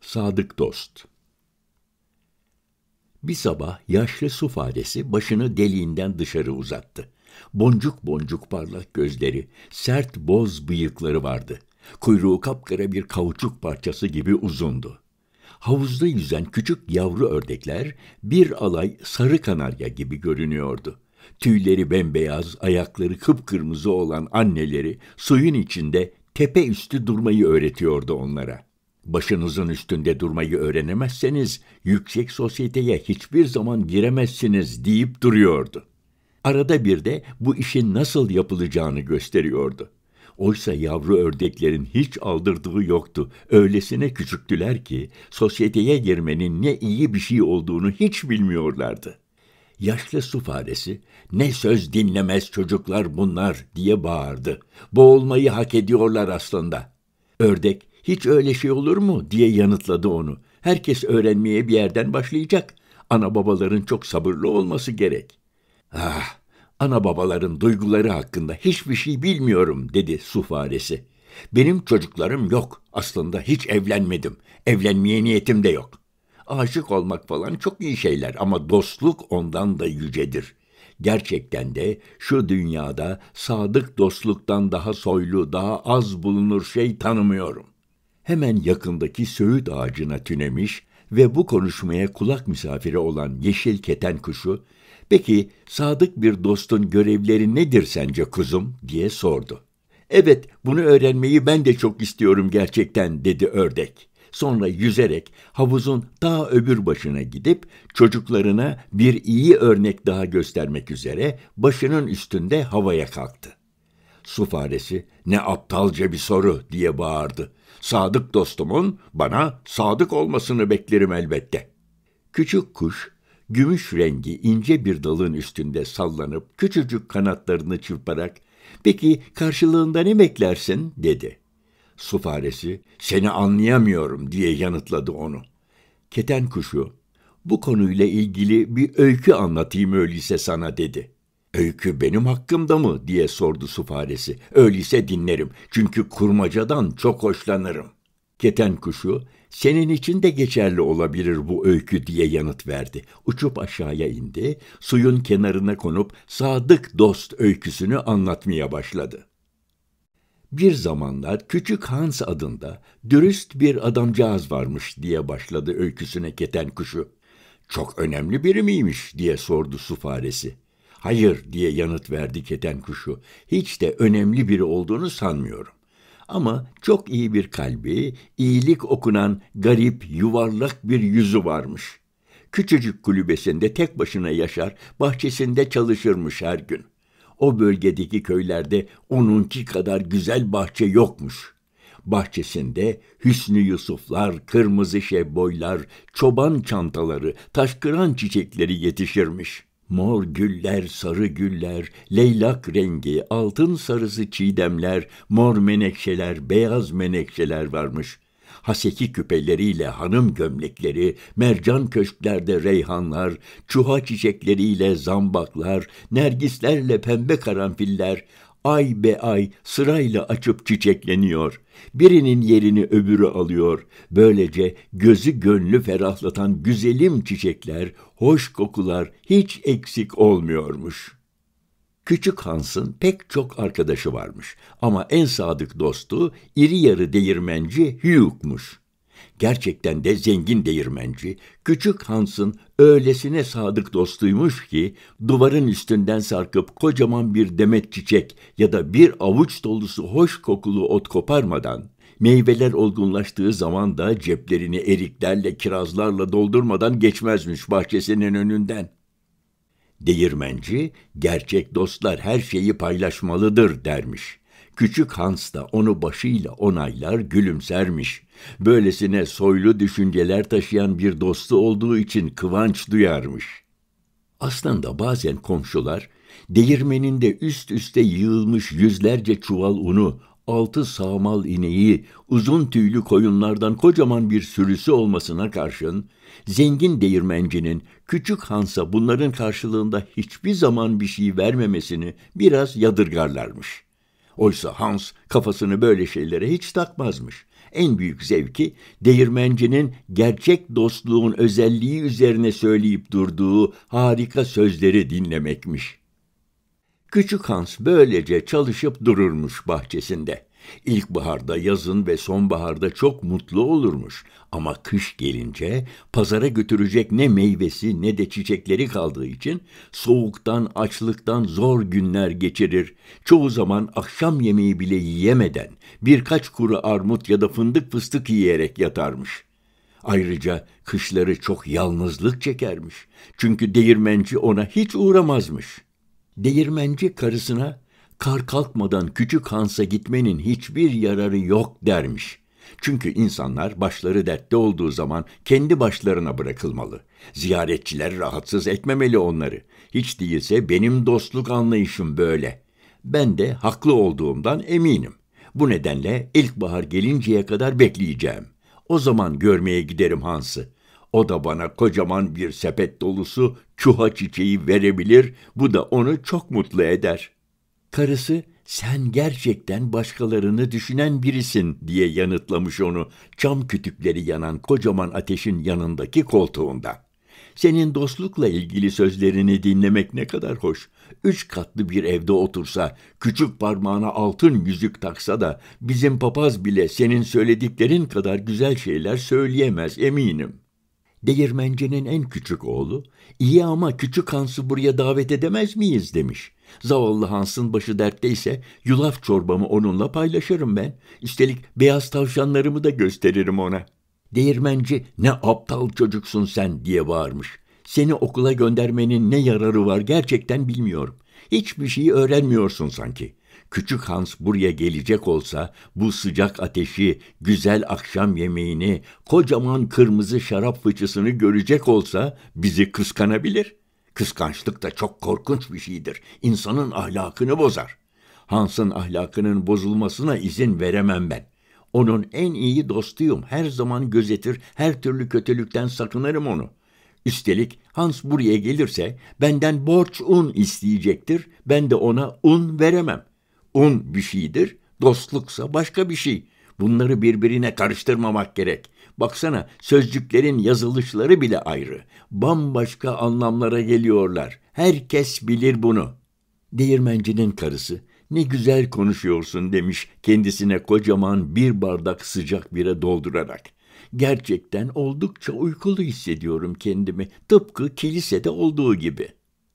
Sadık Dost Bir sabah yaşlı su faresi başını deliğinden dışarı uzattı. Boncuk boncuk parlak gözleri, sert boz bıyıkları vardı. Kuyruğu kapkara bir kauçuk parçası gibi uzundu. Havuzda yüzen küçük yavru ördekler bir alay sarı kanarya gibi görünüyordu. Tüyleri bembeyaz, ayakları kıpkırmızı olan anneleri suyun içinde tepe üstü durmayı öğretiyordu onlara. Başınızın üstünde durmayı öğrenemezseniz yüksek sosyeteye hiçbir zaman giremezsiniz deyip duruyordu. Arada bir de bu işin nasıl yapılacağını gösteriyordu. Oysa yavru ördeklerin hiç aldırdığı yoktu. Öylesine küçüktüler ki sosyeteye girmenin ne iyi bir şey olduğunu hiç bilmiyorlardı. Yaşlı su faresi ne söz dinlemez çocuklar bunlar diye bağırdı. Boğulmayı hak ediyorlar aslında. Ördek hiç öyle şey olur mu diye yanıtladı onu. Herkes öğrenmeye bir yerden başlayacak. Ana babaların çok sabırlı olması gerek. Ah, ana babaların duyguları hakkında hiçbir şey bilmiyorum dedi su faresi. Benim çocuklarım yok. Aslında hiç evlenmedim. Evlenmeye niyetim de yok. Aşık olmak falan çok iyi şeyler ama dostluk ondan da yücedir. Gerçekten de şu dünyada sadık dostluktan daha soylu, daha az bulunur şey tanımıyorum hemen yakındaki söğüt ağacına tünemiş ve bu konuşmaya kulak misafiri olan yeşil keten kuşu, ''Peki sadık bir dostun görevleri nedir sence kuzum?'' diye sordu. ''Evet, bunu öğrenmeyi ben de çok istiyorum gerçekten.'' dedi ördek. Sonra yüzerek havuzun ta öbür başına gidip çocuklarına bir iyi örnek daha göstermek üzere başının üstünde havaya kalktı. Su faresi ne aptalca bir soru diye bağırdı. Sadık dostumun bana sadık olmasını beklerim elbette. Küçük kuş, gümüş rengi ince bir dalın üstünde sallanıp küçücük kanatlarını çırparak ''Peki karşılığında ne beklersin?'' dedi. Su faresi ''Seni anlayamıyorum.'' diye yanıtladı onu. Keten kuşu ''Bu konuyla ilgili bir öykü anlatayım öyleyse sana.'' dedi. Öykü benim hakkımda mı diye sordu su faresi. Öyleyse dinlerim çünkü kurmacadan çok hoşlanırım. Keten kuşu senin için de geçerli olabilir bu öykü diye yanıt verdi. Uçup aşağıya indi, suyun kenarına konup sadık dost öyküsünü anlatmaya başladı. Bir zamanlar küçük Hans adında dürüst bir adamcağız varmış diye başladı öyküsüne keten kuşu. Çok önemli biri miymiş diye sordu su faresi. Hayır diye yanıt verdi keten kuşu. Hiç de önemli biri olduğunu sanmıyorum. Ama çok iyi bir kalbi, iyilik okunan garip, yuvarlak bir yüzü varmış. Küçücük kulübesinde tek başına yaşar, bahçesinde çalışırmış her gün. O bölgedeki köylerde onunki kadar güzel bahçe yokmuş.'' bahçesinde Hüsnü Yusuflar, kırmızı şebboylar, çoban çantaları, taşkıran çiçekleri yetişirmiş. Mor güller, sarı güller, leylak rengi, altın sarısı çiğdemler, mor menekşeler, beyaz menekşeler varmış. Haseki küpeleriyle hanım gömlekleri, mercan köşklerde reyhanlar, çuha çiçekleriyle zambaklar, nergislerle pembe karanfiller, ay be ay sırayla açıp çiçekleniyor. Birinin yerini öbürü alıyor. Böylece gözü gönlü ferahlatan güzelim çiçekler, hoş kokular hiç eksik olmuyormuş. Küçük Hans'ın pek çok arkadaşı varmış ama en sadık dostu iri yarı değirmenci Hugh'muş. Gerçekten de zengin değirmenci, Küçük Hans'ın öylesine sadık dostuymuş ki duvarın üstünden sarkıp kocaman bir demet çiçek ya da bir avuç dolusu hoş kokulu ot koparmadan Meyveler olgunlaştığı zaman da ceplerini eriklerle, kirazlarla doldurmadan geçmezmiş bahçesinin önünden. Değirmenci, gerçek dostlar her şeyi paylaşmalıdır dermiş. Küçük Hans da onu başıyla onaylar, gülümsermiş. Böylesine soylu düşünceler taşıyan bir dostu olduğu için kıvanç duyarmış. Aslında bazen komşular, değirmeninde üst üste yığılmış yüzlerce çuval unu, altı sağmal ineği, uzun tüylü koyunlardan kocaman bir sürüsü olmasına karşın, zengin değirmencinin küçük Hans'a bunların karşılığında hiçbir zaman bir şey vermemesini biraz yadırgarlarmış. Oysa Hans kafasını böyle şeylere hiç takmazmış. En büyük zevki değirmencinin gerçek dostluğun özelliği üzerine söyleyip durduğu harika sözleri dinlemekmiş.'' Küçük Hans böylece çalışıp dururmuş bahçesinde. İlkbaharda, yazın ve sonbaharda çok mutlu olurmuş ama kış gelince pazara götürecek ne meyvesi ne de çiçekleri kaldığı için soğuktan, açlıktan zor günler geçirir. Çoğu zaman akşam yemeği bile yiyemeden birkaç kuru armut ya da fındık fıstık yiyerek yatarmış. Ayrıca kışları çok yalnızlık çekermiş. Çünkü değirmenci ona hiç uğramazmış.'' Değirmenci karısına kar kalkmadan küçük Hans'a gitmenin hiçbir yararı yok dermiş. Çünkü insanlar başları dertte olduğu zaman kendi başlarına bırakılmalı. Ziyaretçiler rahatsız etmemeli onları. Hiç değilse benim dostluk anlayışım böyle. Ben de haklı olduğumdan eminim. Bu nedenle ilkbahar gelinceye kadar bekleyeceğim. O zaman görmeye giderim Hans'ı. O da bana kocaman bir sepet dolusu çuha çiçeği verebilir, bu da onu çok mutlu eder. Karısı, sen gerçekten başkalarını düşünen birisin diye yanıtlamış onu çam kütükleri yanan kocaman ateşin yanındaki koltuğunda. Senin dostlukla ilgili sözlerini dinlemek ne kadar hoş. Üç katlı bir evde otursa, küçük parmağına altın yüzük taksa da bizim papaz bile senin söylediklerin kadar güzel şeyler söyleyemez eminim.'' Değirmencinin en küçük oğlu, iyi ama küçük Hans'ı buraya davet edemez miyiz demiş. Zavallı Hans'ın başı dertte ise yulaf çorbamı onunla paylaşırım ben. Üstelik beyaz tavşanlarımı da gösteririm ona. Değirmenci ne aptal çocuksun sen diye bağırmış. Seni okula göndermenin ne yararı var gerçekten bilmiyorum. Hiçbir şeyi öğrenmiyorsun sanki. Küçük Hans buraya gelecek olsa bu sıcak ateşi, güzel akşam yemeğini, kocaman kırmızı şarap fıçısını görecek olsa bizi kıskanabilir. Kıskançlık da çok korkunç bir şeydir. İnsanın ahlakını bozar. Hans'ın ahlakının bozulmasına izin veremem ben. Onun en iyi dostuyum. Her zaman gözetir, her türlü kötülükten sakınırım onu. Üstelik Hans buraya gelirse benden borç un isteyecektir. Ben de ona un veremem un bir şeydir, dostluksa başka bir şey. Bunları birbirine karıştırmamak gerek. Baksana sözcüklerin yazılışları bile ayrı. Bambaşka anlamlara geliyorlar. Herkes bilir bunu. Değirmencinin karısı ne güzel konuşuyorsun demiş kendisine kocaman bir bardak sıcak bira doldurarak. Gerçekten oldukça uykulu hissediyorum kendimi tıpkı kilisede olduğu gibi.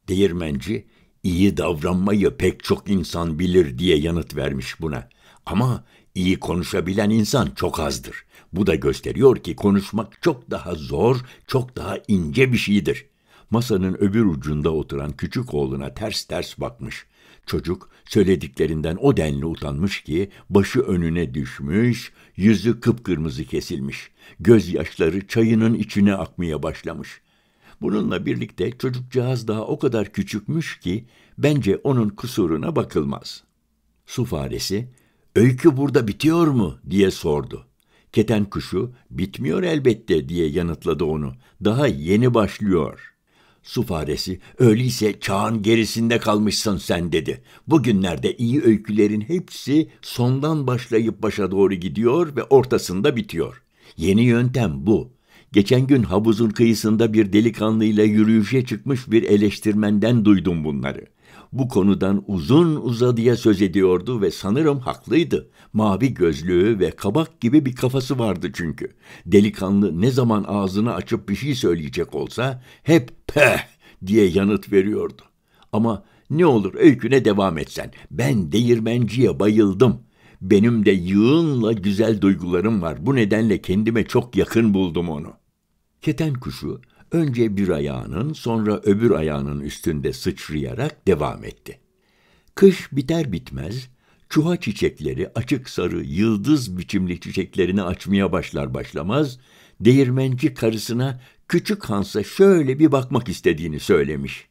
Değirmenci İyi davranmayı pek çok insan bilir diye yanıt vermiş buna. Ama iyi konuşabilen insan çok azdır. Bu da gösteriyor ki konuşmak çok daha zor, çok daha ince bir şeydir. Masanın öbür ucunda oturan küçük oğluna ters ters bakmış. Çocuk söylediklerinden o denli utanmış ki başı önüne düşmüş, yüzü kıpkırmızı kesilmiş. Gözyaşları çayının içine akmaya başlamış. Bununla birlikte çocukcağız daha o kadar küçükmüş ki bence onun kusuruna bakılmaz. Su faresi, öykü burada bitiyor mu diye sordu. Keten kuşu, bitmiyor elbette diye yanıtladı onu. Daha yeni başlıyor. Su faresi, öyleyse çağın gerisinde kalmışsın sen dedi. Bugünlerde iyi öykülerin hepsi sondan başlayıp başa doğru gidiyor ve ortasında bitiyor. Yeni yöntem bu. Geçen gün havuzun kıyısında bir delikanlıyla yürüyüşe çıkmış bir eleştirmenden duydum bunları. Bu konudan uzun uzadıya söz ediyordu ve sanırım haklıydı. Mavi gözlüğü ve kabak gibi bir kafası vardı çünkü. Delikanlı ne zaman ağzını açıp bir şey söyleyecek olsa hep peh diye yanıt veriyordu. Ama ne olur öyküne devam etsen. Ben değirmenciye bayıldım. Benim de yığınla güzel duygularım var. Bu nedenle kendime çok yakın buldum onu. Keten kuşu önce bir ayağının sonra öbür ayağının üstünde sıçrayarak devam etti. Kış biter bitmez çuha çiçekleri açık sarı yıldız biçimli çiçeklerini açmaya başlar başlamaz değirmenci karısına küçük Hans'a şöyle bir bakmak istediğini söylemiş.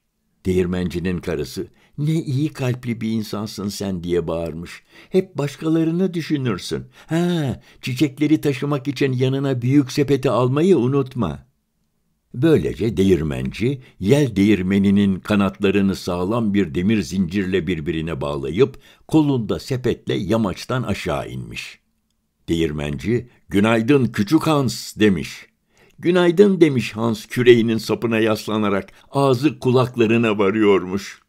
Değirmencinin karısı ne iyi kalpli bir insansın sen diye bağırmış. Hep başkalarını düşünürsün. Ha, çiçekleri taşımak için yanına büyük sepeti almayı unutma. Böylece değirmenci, yel değirmeninin kanatlarını sağlam bir demir zincirle birbirine bağlayıp, kolunda sepetle yamaçtan aşağı inmiş. Değirmenci, günaydın küçük Hans demiş. Günaydın demiş Hans küreğinin sapına yaslanarak, ağzı kulaklarına varıyormuş.''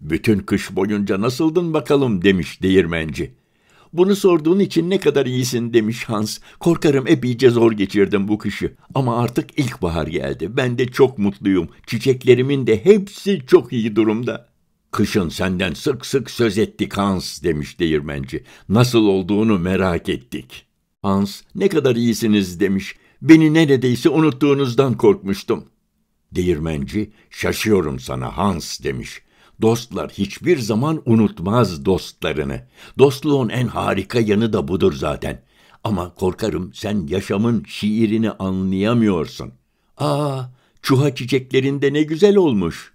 Bütün kış boyunca nasıldın bakalım demiş değirmenci. Bunu sorduğun için ne kadar iyisin demiş Hans. Korkarım epeyce zor geçirdim bu kışı. Ama artık ilkbahar geldi. Ben de çok mutluyum. Çiçeklerimin de hepsi çok iyi durumda. Kışın senden sık sık söz ettik Hans demiş değirmenci. Nasıl olduğunu merak ettik. Hans ne kadar iyisiniz demiş. Beni neredeyse unuttuğunuzdan korkmuştum. Değirmenci şaşıyorum sana Hans demiş. Dostlar hiçbir zaman unutmaz dostlarını. Dostluğun en harika yanı da budur zaten. Ama korkarım sen yaşamın şiirini anlayamıyorsun. Aa, çuha çiçeklerinde ne güzel olmuş.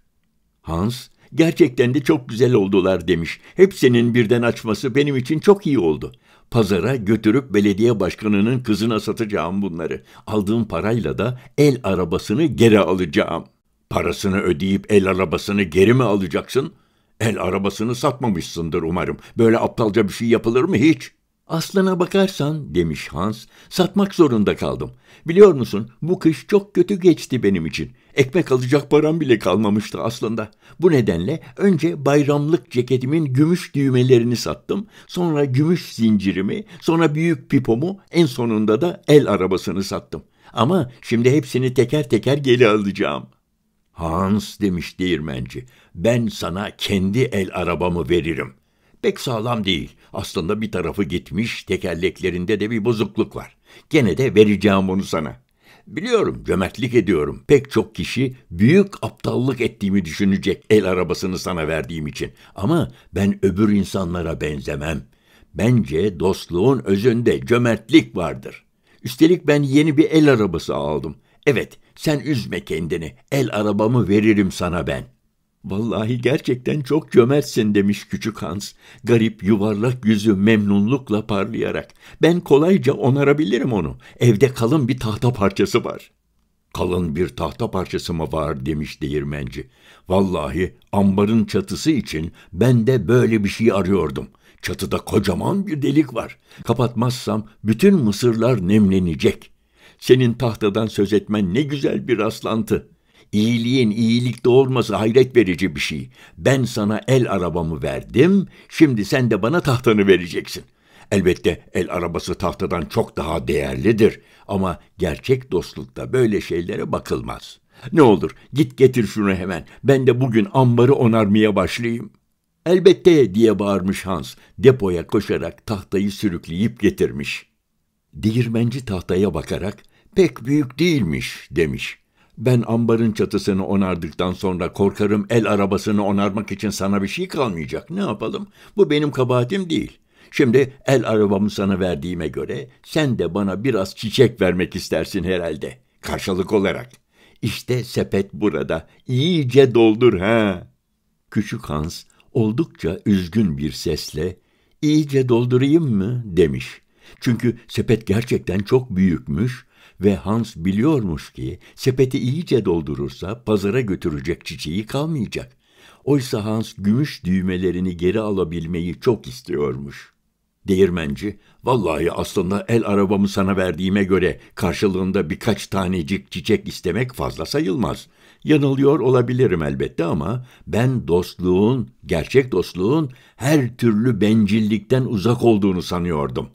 Hans, gerçekten de çok güzel oldular demiş. Hepsinin birden açması benim için çok iyi oldu. Pazara götürüp belediye başkanının kızına satacağım bunları. Aldığım parayla da el arabasını geri alacağım.'' Parasını ödeyip el arabasını geri mi alacaksın? El arabasını satmamışsındır umarım. Böyle aptalca bir şey yapılır mı hiç? Aslına bakarsan demiş Hans, satmak zorunda kaldım. Biliyor musun bu kış çok kötü geçti benim için. Ekmek alacak param bile kalmamıştı aslında. Bu nedenle önce bayramlık ceketimin gümüş düğmelerini sattım, sonra gümüş zincirimi, sonra büyük pipomu, en sonunda da el arabasını sattım. Ama şimdi hepsini teker teker geri alacağım.'' Hans demiş değirmenci, ben sana kendi el arabamı veririm. Pek sağlam değil. Aslında bir tarafı gitmiş, tekerleklerinde de bir bozukluk var. Gene de vereceğim onu sana. Biliyorum, cömertlik ediyorum. Pek çok kişi büyük aptallık ettiğimi düşünecek el arabasını sana verdiğim için. Ama ben öbür insanlara benzemem. Bence dostluğun özünde cömertlik vardır. Üstelik ben yeni bir el arabası aldım.'' Evet, sen üzme kendini. El arabamı veririm sana ben. Vallahi gerçekten çok cömertsin demiş küçük Hans. Garip yuvarlak yüzü memnunlukla parlayarak. Ben kolayca onarabilirim onu. Evde kalın bir tahta parçası var. Kalın bir tahta parçası mı var demiş değirmenci. Vallahi ambarın çatısı için ben de böyle bir şey arıyordum. Çatıda kocaman bir delik var. Kapatmazsam bütün mısırlar nemlenecek. Senin tahtadan söz etmen ne güzel bir rastlantı. İyiliğin iyilik doğurması hayret verici bir şey. Ben sana el arabamı verdim, şimdi sen de bana tahtanı vereceksin. Elbette el arabası tahtadan çok daha değerlidir ama gerçek dostlukta böyle şeylere bakılmaz. Ne olur git getir şunu hemen, ben de bugün ambarı onarmaya başlayayım.'' Elbette diye bağırmış Hans, depoya koşarak tahtayı sürükleyip getirmiş. Değirmenci tahtaya bakarak pek büyük değilmiş demiş. Ben ambarın çatısını onardıktan sonra korkarım el arabasını onarmak için sana bir şey kalmayacak. Ne yapalım? Bu benim kabahatim değil. Şimdi el arabamı sana verdiğime göre sen de bana biraz çiçek vermek istersin herhalde. Karşılık olarak. İşte sepet burada. İyice doldur ha. Küçük Hans oldukça üzgün bir sesle iyice doldurayım mı demiş. Çünkü sepet gerçekten çok büyükmüş ve Hans biliyormuş ki sepeti iyice doldurursa pazara götürecek çiçeği kalmayacak. Oysa Hans gümüş düğmelerini geri alabilmeyi çok istiyormuş. Değirmenci, vallahi aslında el arabamı sana verdiğime göre karşılığında birkaç tanecik çiçek istemek fazla sayılmaz. Yanılıyor olabilirim elbette ama ben dostluğun, gerçek dostluğun her türlü bencillikten uzak olduğunu sanıyordum.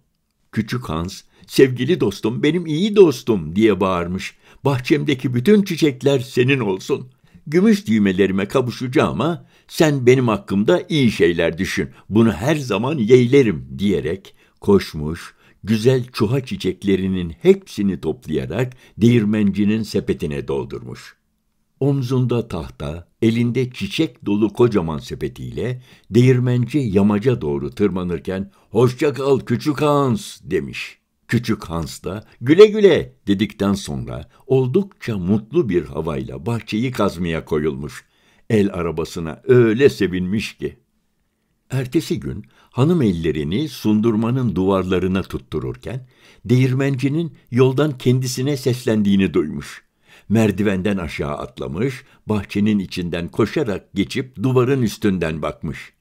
Küçük Hans, sevgili dostum, benim iyi dostum diye bağırmış. Bahçemdeki bütün çiçekler senin olsun. Gümüş düğmelerime kavuşacağıma sen benim hakkımda iyi şeyler düşün. Bunu her zaman yeğlerim diyerek koşmuş, güzel çuha çiçeklerinin hepsini toplayarak değirmencinin sepetine doldurmuş. Omzunda tahta, elinde çiçek dolu kocaman sepetiyle değirmenci yamaca doğru tırmanırken ''Hoşça kal küçük Hans'' demiş. Küçük Hans da güle güle dedikten sonra oldukça mutlu bir havayla bahçeyi kazmaya koyulmuş. El arabasına öyle sevinmiş ki. Ertesi gün hanım ellerini sundurmanın duvarlarına tuttururken değirmencinin yoldan kendisine seslendiğini duymuş. Merdivenden aşağı atlamış, bahçenin içinden koşarak geçip duvarın üstünden bakmış.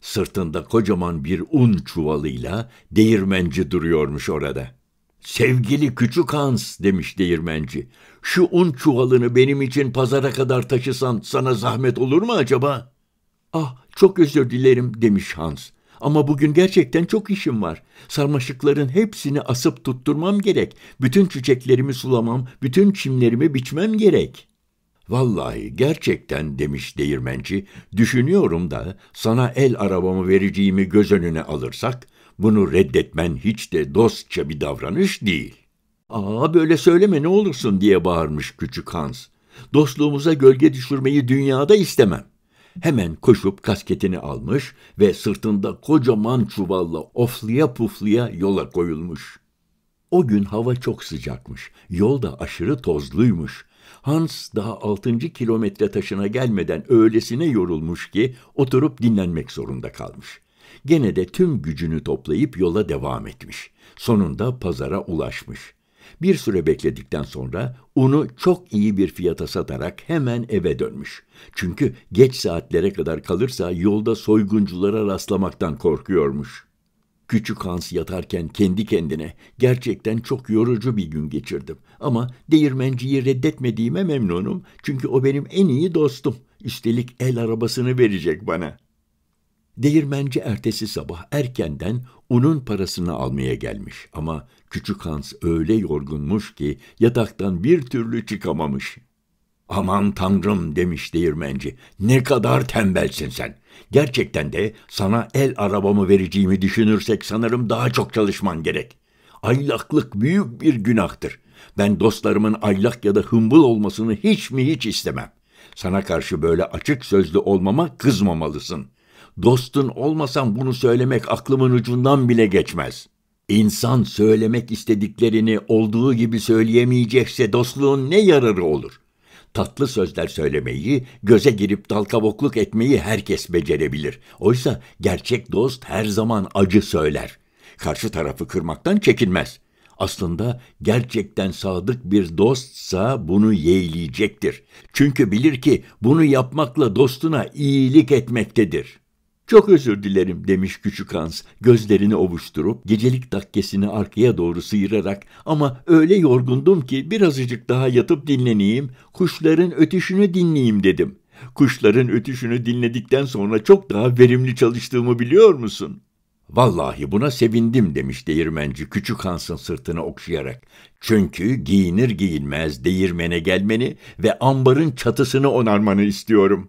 Sırtında kocaman bir un çuvalıyla değirmenci duruyormuş orada. Sevgili küçük Hans demiş değirmenci. Şu un çuvalını benim için pazara kadar taşısan sana zahmet olur mu acaba? Ah çok özür dilerim demiş Hans. Ama bugün gerçekten çok işim var. Sarmaşıkların hepsini asıp tutturmam gerek. Bütün çiçeklerimi sulamam, bütün çimlerimi biçmem gerek.'' Vallahi gerçekten demiş değirmenci, düşünüyorum da sana el arabamı vereceğimi göz önüne alırsak, bunu reddetmen hiç de dostça bir davranış değil. Aa böyle söyleme ne olursun diye bağırmış küçük Hans. Dostluğumuza gölge düşürmeyi dünyada istemem. Hemen koşup kasketini almış ve sırtında kocaman çuvalla ofluya pufluya yola koyulmuş. O gün hava çok sıcakmış, yol da aşırı tozluymuş. Hans daha altıncı kilometre taşına gelmeden öylesine yorulmuş ki oturup dinlenmek zorunda kalmış. Gene de tüm gücünü toplayıp yola devam etmiş. Sonunda pazara ulaşmış. Bir süre bekledikten sonra unu çok iyi bir fiyata satarak hemen eve dönmüş. Çünkü geç saatlere kadar kalırsa yolda soygunculara rastlamaktan korkuyormuş.'' Küçük Hans yatarken kendi kendine gerçekten çok yorucu bir gün geçirdim. Ama değirmenciyi reddetmediğime memnunum çünkü o benim en iyi dostum. Üstelik el arabasını verecek bana. Değirmenci ertesi sabah erkenden unun parasını almaya gelmiş ama küçük Hans öyle yorgunmuş ki yataktan bir türlü çıkamamış. Aman tanrım demiş değirmenci ne kadar tembelsin sen. Gerçekten de sana el arabamı vereceğimi düşünürsek sanırım daha çok çalışman gerek. Aylaklık büyük bir günahtır. Ben dostlarımın aylak ya da hımbıl olmasını hiç mi hiç istemem. Sana karşı böyle açık sözlü olmama kızmamalısın. Dostun olmasam bunu söylemek aklımın ucundan bile geçmez. İnsan söylemek istediklerini olduğu gibi söyleyemeyecekse dostluğun ne yararı olur? tatlı sözler söylemeyi, göze girip dalkavukluk etmeyi herkes becerebilir. Oysa gerçek dost her zaman acı söyler. Karşı tarafı kırmaktan çekinmez. Aslında gerçekten sadık bir dostsa bunu yeğleyecektir. Çünkü bilir ki bunu yapmakla dostuna iyilik etmektedir. Çok özür dilerim demiş küçük Hans gözlerini ovuşturup gecelik takkesini arkaya doğru sıyırarak ama öyle yorgundum ki birazcık daha yatıp dinleneyim kuşların ötüşünü dinleyeyim dedim. Kuşların ötüşünü dinledikten sonra çok daha verimli çalıştığımı biliyor musun? Vallahi buna sevindim demiş değirmenci küçük Hans'ın sırtını okşayarak. Çünkü giyinir giyinmez değirmene gelmeni ve ambarın çatısını onarmanı istiyorum.''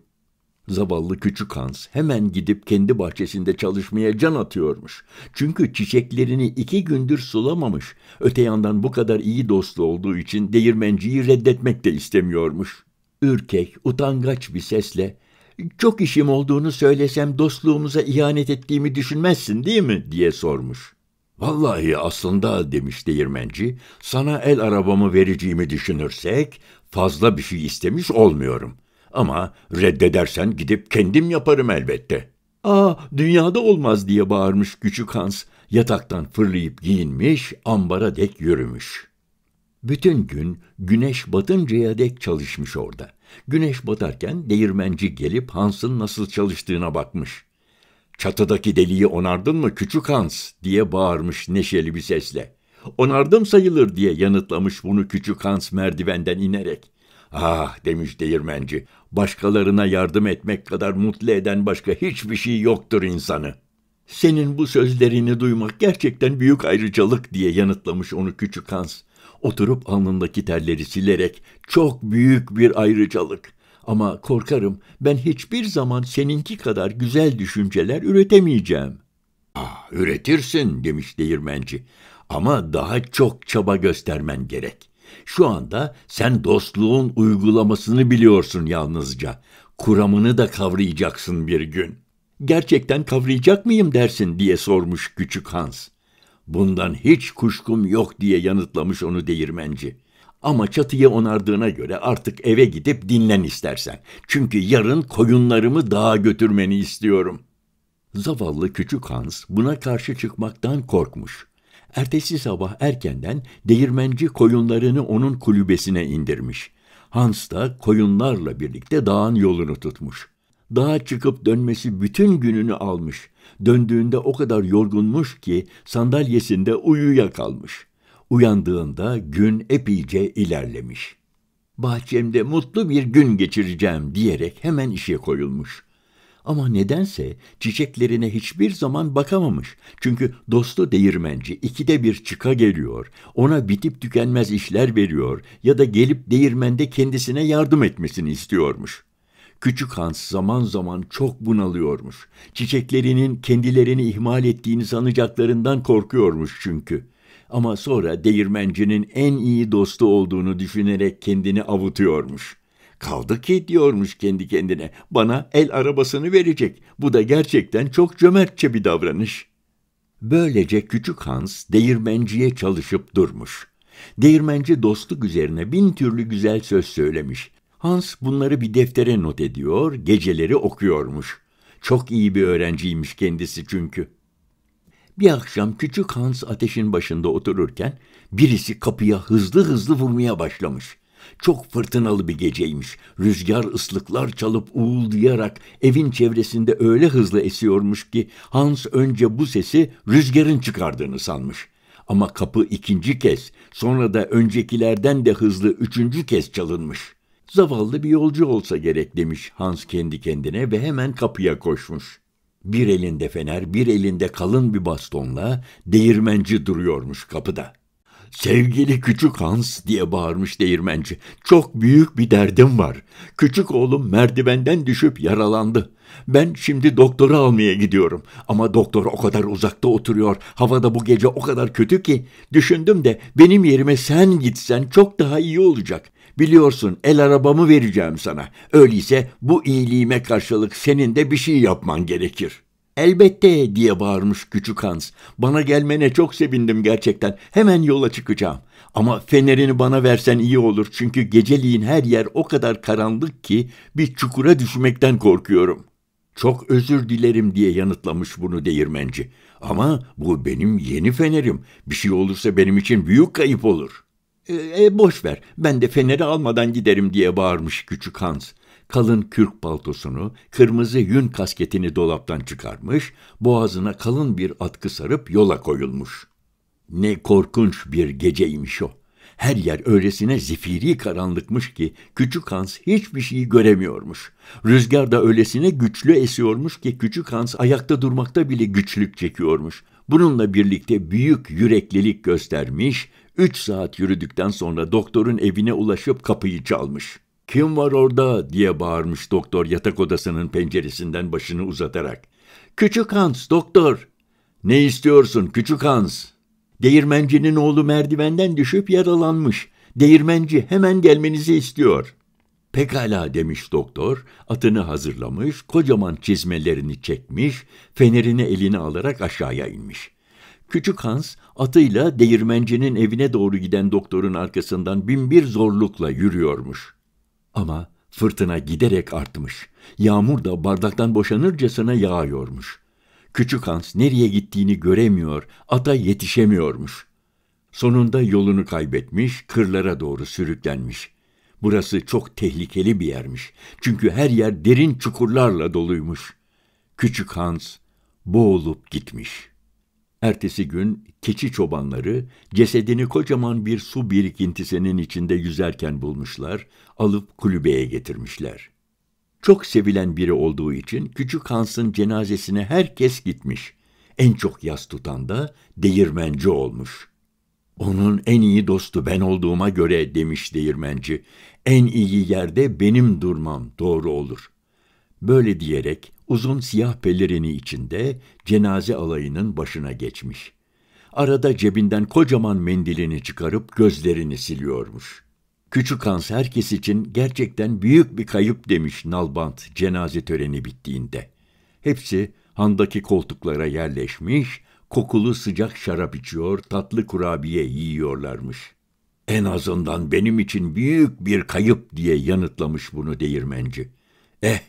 Zavallı küçük Hans hemen gidip kendi bahçesinde çalışmaya can atıyormuş. Çünkü çiçeklerini iki gündür sulamamış. Öte yandan bu kadar iyi dostu olduğu için değirmenciyi reddetmek de istemiyormuş. Ürkek, utangaç bir sesle ''Çok işim olduğunu söylesem dostluğumuza ihanet ettiğimi düşünmezsin değil mi?'' diye sormuş. ''Vallahi aslında'' demiş değirmenci, ''sana el arabamı vereceğimi düşünürsek fazla bir şey istemiş olmuyorum. Ama reddedersen gidip kendim yaparım elbette. Aa dünyada olmaz diye bağırmış küçük Hans. Yataktan fırlayıp giyinmiş, ambara dek yürümüş. Bütün gün güneş batıncaya dek çalışmış orada. Güneş batarken değirmenci gelip Hans'ın nasıl çalıştığına bakmış. Çatıdaki deliği onardın mı küçük Hans diye bağırmış neşeli bir sesle. Onardım sayılır diye yanıtlamış bunu küçük Hans merdivenden inerek. Ah demiş değirmenci, başkalarına yardım etmek kadar mutlu eden başka hiçbir şey yoktur insanı. Senin bu sözlerini duymak gerçekten büyük ayrıcalık diye yanıtlamış onu küçük Hans. Oturup alnındaki terleri silerek çok büyük bir ayrıcalık. Ama korkarım ben hiçbir zaman seninki kadar güzel düşünceler üretemeyeceğim. Ah, üretirsin demiş değirmenci ama daha çok çaba göstermen gerek. Şu anda sen dostluğun uygulamasını biliyorsun yalnızca. Kuramını da kavrayacaksın bir gün. Gerçekten kavrayacak mıyım dersin diye sormuş küçük Hans. Bundan hiç kuşkum yok diye yanıtlamış onu değirmenci. Ama çatıyı onardığına göre artık eve gidip dinlen istersen. Çünkü yarın koyunlarımı dağa götürmeni istiyorum. Zavallı küçük Hans buna karşı çıkmaktan korkmuş. Ertesi sabah erkenden değirmenci koyunlarını onun kulübesine indirmiş. Hans da koyunlarla birlikte dağın yolunu tutmuş. Dağa çıkıp dönmesi bütün gününü almış. Döndüğünde o kadar yorgunmuş ki sandalyesinde uyuyakalmış. Uyandığında gün epeyce ilerlemiş. Bahçemde mutlu bir gün geçireceğim diyerek hemen işe koyulmuş.'' Ama nedense çiçeklerine hiçbir zaman bakamamış. Çünkü dostu değirmenci ikide bir çıka geliyor, ona bitip tükenmez işler veriyor ya da gelip değirmende kendisine yardım etmesini istiyormuş. Küçük Hans zaman zaman çok bunalıyormuş. Çiçeklerinin kendilerini ihmal ettiğini sanacaklarından korkuyormuş çünkü. Ama sonra değirmencinin en iyi dostu olduğunu düşünerek kendini avutuyormuş.'' Kaldı ki diyormuş kendi kendine bana el arabasını verecek. Bu da gerçekten çok cömertçe bir davranış. Böylece küçük Hans değirmenciye çalışıp durmuş. Değirmenci dostluk üzerine bin türlü güzel söz söylemiş. Hans bunları bir deftere not ediyor, geceleri okuyormuş. Çok iyi bir öğrenciymiş kendisi çünkü. Bir akşam küçük Hans ateşin başında otururken birisi kapıya hızlı hızlı vurmaya başlamış. Çok fırtınalı bir geceymiş. Rüzgar ıslıklar çalıp uğuldayarak evin çevresinde öyle hızlı esiyormuş ki Hans önce bu sesi rüzgarın çıkardığını sanmış. Ama kapı ikinci kez, sonra da öncekilerden de hızlı üçüncü kez çalınmış. Zavallı bir yolcu olsa gerek demiş Hans kendi kendine ve hemen kapıya koşmuş. Bir elinde fener, bir elinde kalın bir bastonla değirmenci duruyormuş kapıda.'' Sevgili küçük Hans diye bağırmış değirmenci. Çok büyük bir derdim var. Küçük oğlum merdivenden düşüp yaralandı. Ben şimdi doktoru almaya gidiyorum. Ama doktor o kadar uzakta oturuyor. Havada bu gece o kadar kötü ki. Düşündüm de benim yerime sen gitsen çok daha iyi olacak. Biliyorsun el arabamı vereceğim sana. Öyleyse bu iyiliğime karşılık senin de bir şey yapman gerekir.'' Elbette diye bağırmış küçük Hans. Bana gelmene çok sevindim gerçekten. Hemen yola çıkacağım. Ama fenerini bana versen iyi olur çünkü geceliğin her yer o kadar karanlık ki bir çukura düşmekten korkuyorum. Çok özür dilerim diye yanıtlamış bunu değirmenci. Ama bu benim yeni fenerim. Bir şey olursa benim için büyük kayıp olur. E, e boş ver ben de feneri almadan giderim diye bağırmış küçük Hans kalın kürk paltosunu, kırmızı yün kasketini dolaptan çıkarmış, boğazına kalın bir atkı sarıp yola koyulmuş. Ne korkunç bir geceymiş o. Her yer öylesine zifiri karanlıkmış ki Küçük Hans hiçbir şeyi göremiyormuş. Rüzgar da öylesine güçlü esiyormuş ki Küçük Hans ayakta durmakta bile güçlük çekiyormuş. Bununla birlikte büyük yüreklilik göstermiş, üç saat yürüdükten sonra doktorun evine ulaşıp kapıyı çalmış.'' Kim var orada diye bağırmış doktor yatak odasının penceresinden başını uzatarak. Küçük Hans doktor. Ne istiyorsun küçük Hans? Değirmencinin oğlu merdivenden düşüp yaralanmış. Değirmenci hemen gelmenizi istiyor. Pekala demiş doktor, atını hazırlamış, kocaman çizmelerini çekmiş, fenerini eline alarak aşağıya inmiş. Küçük Hans atıyla değirmencinin evine doğru giden doktorun arkasından binbir zorlukla yürüyormuş.'' Ama fırtına giderek artmış. Yağmur da bardaktan boşanırcasına yağıyormuş. Küçük Hans nereye gittiğini göremiyor, ata yetişemiyormuş. Sonunda yolunu kaybetmiş, kırlara doğru sürüklenmiş. Burası çok tehlikeli bir yermiş. Çünkü her yer derin çukurlarla doluymuş. Küçük Hans boğulup gitmiş.'' Ertesi gün keçi çobanları cesedini kocaman bir su birikintisinin içinde yüzerken bulmuşlar, alıp kulübeye getirmişler. Çok sevilen biri olduğu için küçük Hans'ın cenazesine herkes gitmiş. En çok yas tutan da değirmenci olmuş. Onun en iyi dostu ben olduğuma göre demiş değirmenci. En iyi yerde benim durmam doğru olur. Böyle diyerek Uzun siyah pelerini içinde cenaze alayının başına geçmiş. Arada cebinden kocaman mendilini çıkarıp gözlerini siliyormuş. Küçük Hans herkes için gerçekten büyük bir kayıp demiş Nalbant cenaze töreni bittiğinde. Hepsi handaki koltuklara yerleşmiş, kokulu sıcak şarap içiyor, tatlı kurabiye yiyorlarmış. En azından benim için büyük bir kayıp diye yanıtlamış bunu değirmenci. Eh,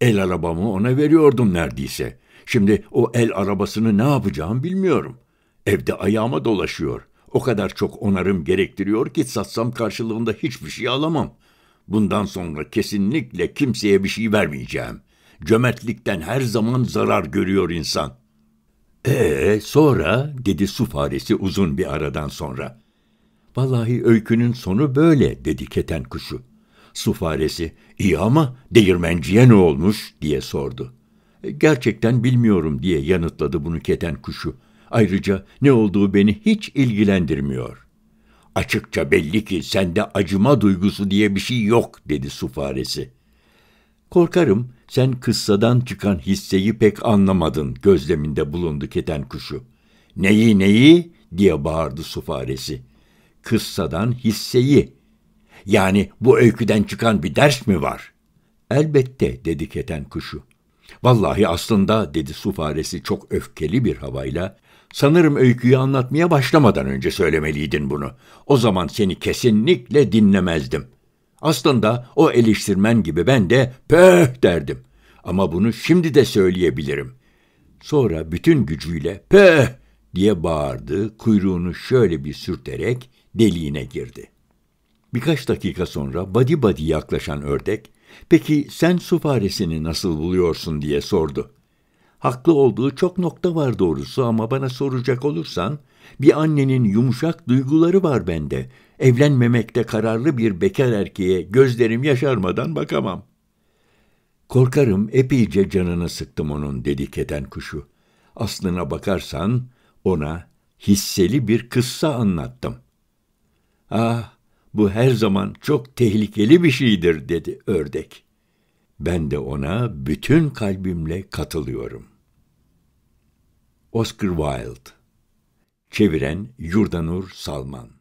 El arabamı ona veriyordum neredeyse. Şimdi o el arabasını ne yapacağım bilmiyorum. Evde ayağıma dolaşıyor. O kadar çok onarım gerektiriyor ki satsam karşılığında hiçbir şey alamam. Bundan sonra kesinlikle kimseye bir şey vermeyeceğim. Cömertlikten her zaman zarar görüyor insan. Ee sonra dedi su faresi uzun bir aradan sonra. Vallahi öykünün sonu böyle dedi keten kuşu. Su faresi, iyi ama değirmenciye ne olmuş diye sordu. E, gerçekten bilmiyorum diye yanıtladı bunu keten kuşu. Ayrıca ne olduğu beni hiç ilgilendirmiyor. Açıkça belli ki sende acıma duygusu diye bir şey yok dedi su faresi. Korkarım sen kıssadan çıkan hisseyi pek anlamadın gözleminde bulundu keten kuşu. Neyi neyi diye bağırdı su faresi. Kıssadan hisseyi yani bu öyküden çıkan bir ders mi var? Elbette dedi keten kuşu. Vallahi aslında dedi su faresi çok öfkeli bir havayla. Sanırım öyküyü anlatmaya başlamadan önce söylemeliydin bunu. O zaman seni kesinlikle dinlemezdim. Aslında o eleştirmen gibi ben de pöh derdim. Ama bunu şimdi de söyleyebilirim. Sonra bütün gücüyle pöh diye bağırdı, kuyruğunu şöyle bir sürterek deliğine girdi.'' Birkaç dakika sonra badi badi yaklaşan ördek, ''Peki sen su faresini nasıl buluyorsun?'' diye sordu. Haklı olduğu çok nokta var doğrusu ama bana soracak olursan, bir annenin yumuşak duyguları var bende. Evlenmemekte kararlı bir bekar erkeğe gözlerim yaşarmadan bakamam. Korkarım epeyce canını sıktım onun dedi keten kuşu. Aslına bakarsan ona hisseli bir kıssa anlattım. Ah bu her zaman çok tehlikeli bir şeydir dedi ördek. Ben de ona bütün kalbimle katılıyorum. Oscar Wilde Çeviren Yurdanur Salman